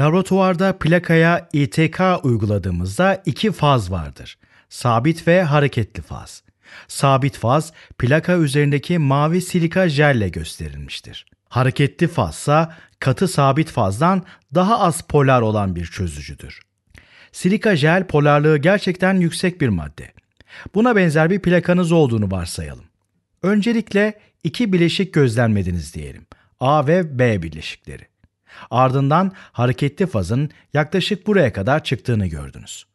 Laboratuvarda plakaya ITK uyguladığımızda iki faz vardır. Sabit ve hareketli faz. Sabit faz plaka üzerindeki mavi silika jelle gösterilmiştir. Hareketli fazsa katı sabit fazdan daha az polar olan bir çözücüdür. Silika jel polarlığı gerçekten yüksek bir madde. Buna benzer bir plakanız olduğunu varsayalım. Öncelikle iki bileşik gözlenmediniz diyelim. A ve B bileşikleri. Ardından hareketli fazın yaklaşık buraya kadar çıktığını gördünüz.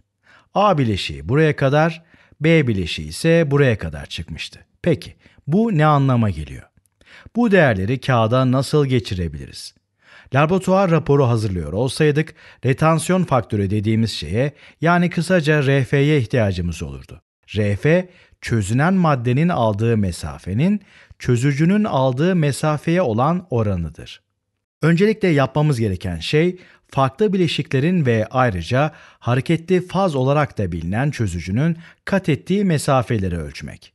A bileşiği buraya kadar, B bileşiği ise buraya kadar çıkmıştı. Peki bu ne anlama geliyor? Bu değerleri kağıda nasıl geçirebiliriz? Laboratuvar raporu hazırlıyor olsaydık retansiyon faktörü dediğimiz şeye yani kısaca RF'ye ihtiyacımız olurdu. RF çözünen maddenin aldığı mesafenin çözücünün aldığı mesafeye olan oranıdır. Öncelikle yapmamız gereken şey farklı bileşiklerin ve ayrıca hareketli faz olarak da bilinen çözücünün kat ettiği mesafeleri ölçmek.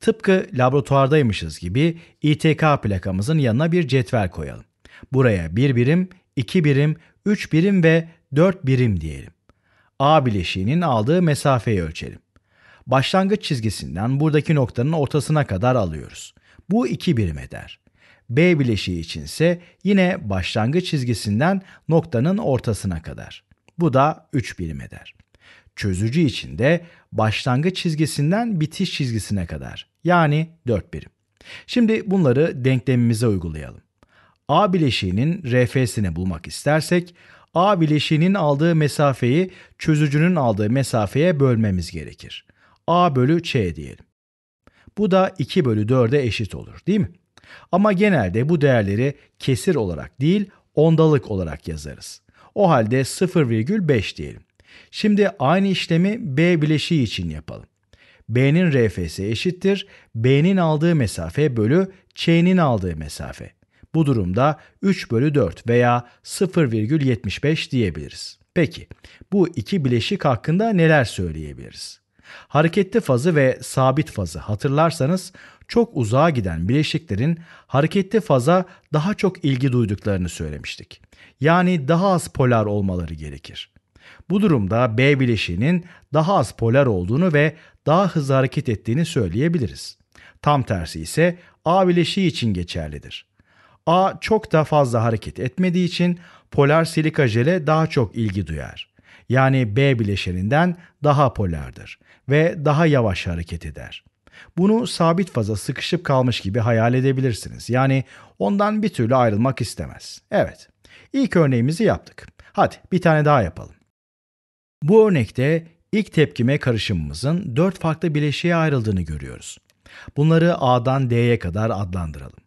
Tıpkı laboratuvardaymışız gibi ITK plakamızın yanına bir cetvel koyalım. Buraya 1 birim, 2 birim, 3 birim ve 4 birim diyelim. A bileşiğinin aldığı mesafeyi ölçelim. Başlangıç çizgisinden buradaki noktanın ortasına kadar alıyoruz. Bu 2 birim eder. B bileşiği içinse yine başlangıç çizgisinden noktanın ortasına kadar. Bu da 3 birim eder. Çözücü için de başlangıç çizgisinden bitiş çizgisine kadar yani 4 birim. Şimdi bunları denklemimize uygulayalım. A bileşiğinin RF'sini bulmak istersek A bileşiğinin aldığı mesafeyi çözücünün aldığı mesafeye bölmemiz gerekir. A bölü Ç diyelim. Bu da 2 bölü 4'e eşit olur değil mi? Ama genelde bu değerleri kesir olarak değil ondalık olarak yazarız. O halde 0,5 diyelim. Şimdi aynı işlemi B bileşiği için yapalım. B'nin RF'si eşittir. B'nin aldığı mesafe bölü Ç'nin aldığı mesafe. Bu durumda 3 bölü 4 veya 0,75 diyebiliriz. Peki bu iki bileşik hakkında neler söyleyebiliriz? Hareketli fazı ve sabit fazı hatırlarsanız çok uzağa giden bileşiklerin hareketli faza daha çok ilgi duyduklarını söylemiştik. Yani daha az polar olmaları gerekir. Bu durumda B bileşiğinin daha az polar olduğunu ve daha hızlı hareket ettiğini söyleyebiliriz. Tam tersi ise A bileşiği için geçerlidir. A çok da fazla hareket etmediği için polar silika jele daha çok ilgi duyar yani B bileşeninden daha polardır ve daha yavaş hareket eder. Bunu sabit faza sıkışıp kalmış gibi hayal edebilirsiniz. Yani ondan bir türlü ayrılmak istemez. Evet. ilk örneğimizi yaptık. Hadi bir tane daha yapalım. Bu örnekte ilk tepkime karışımımızın dört farklı bileşiğe ayrıldığını görüyoruz. Bunları A'dan D'ye kadar adlandıralım.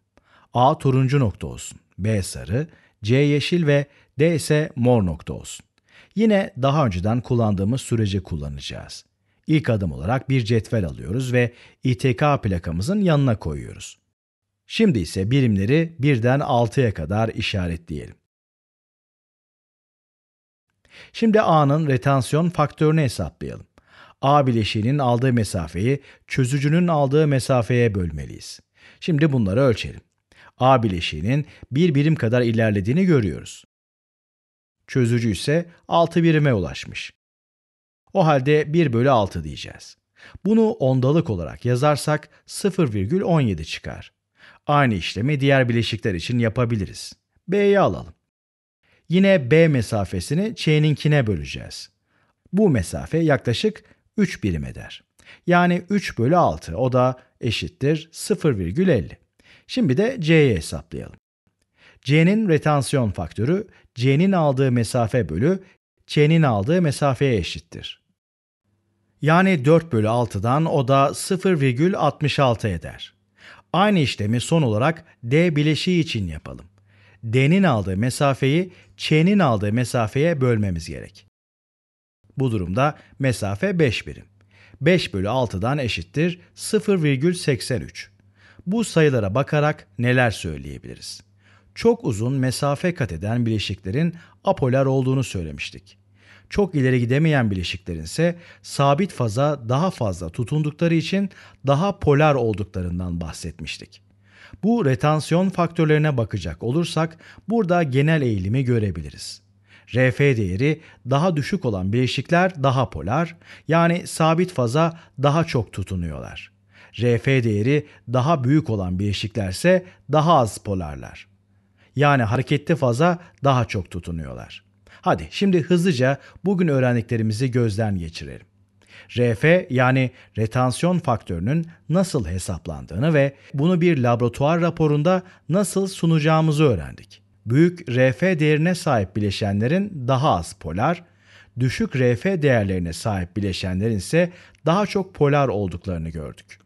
A turuncu nokta olsun, B sarı, C yeşil ve D ise mor nokta olsun. Yine daha önceden kullandığımız süreci kullanacağız. İlk adım olarak bir cetvel alıyoruz ve ITK plakamızın yanına koyuyoruz. Şimdi ise birimleri birden 6'ya kadar işaretleyelim. Şimdi A'nın retansiyon faktörünü hesaplayalım. A bileşiğinin aldığı mesafeyi çözücünün aldığı mesafeye bölmeliyiz. Şimdi bunları ölçelim. A bileşiğinin bir birim kadar ilerlediğini görüyoruz çözücü ise 6 birime ulaşmış. O halde 1 bölü 6 diyeceğiz. Bunu ondalık olarak yazarsak 0,17 çıkar. Aynı işlemi diğer bileşikler için yapabiliriz. B'yi alalım. Yine B mesafesini Ç'ninkine böleceğiz. Bu mesafe yaklaşık 3 birim eder. Yani 3 bölü 6 o da eşittir 0,50. Şimdi de C'yi hesaplayalım. C'nin retansiyon faktörü C'nin aldığı mesafe bölü C'nin aldığı mesafeye eşittir. Yani 4 bölü 6'dan o da 0,66 eder. Aynı işlemi son olarak D bileşiği için yapalım. D'nin aldığı mesafeyi Ç'nin aldığı mesafeye bölmemiz gerek. Bu durumda mesafe 5 birim. 5 bölü 6'dan eşittir 0,83. Bu sayılara bakarak neler söyleyebiliriz? çok uzun mesafe kat eden bileşiklerin apolar olduğunu söylemiştik. Çok ileri gidemeyen bileşiklerin ise sabit faza daha fazla tutundukları için daha polar olduklarından bahsetmiştik. Bu retansiyon faktörlerine bakacak olursak burada genel eğilimi görebiliriz. RF değeri daha düşük olan bileşikler daha polar, yani sabit faza daha çok tutunuyorlar. RF değeri daha büyük olan bileşiklerse daha az polarlar yani hareketli faza daha çok tutunuyorlar. Hadi şimdi hızlıca bugün öğrendiklerimizi gözden geçirelim. RF yani retansiyon faktörünün nasıl hesaplandığını ve bunu bir laboratuvar raporunda nasıl sunacağımızı öğrendik. Büyük RF değerine sahip bileşenlerin daha az polar, düşük RF değerlerine sahip bileşenlerin ise daha çok polar olduklarını gördük.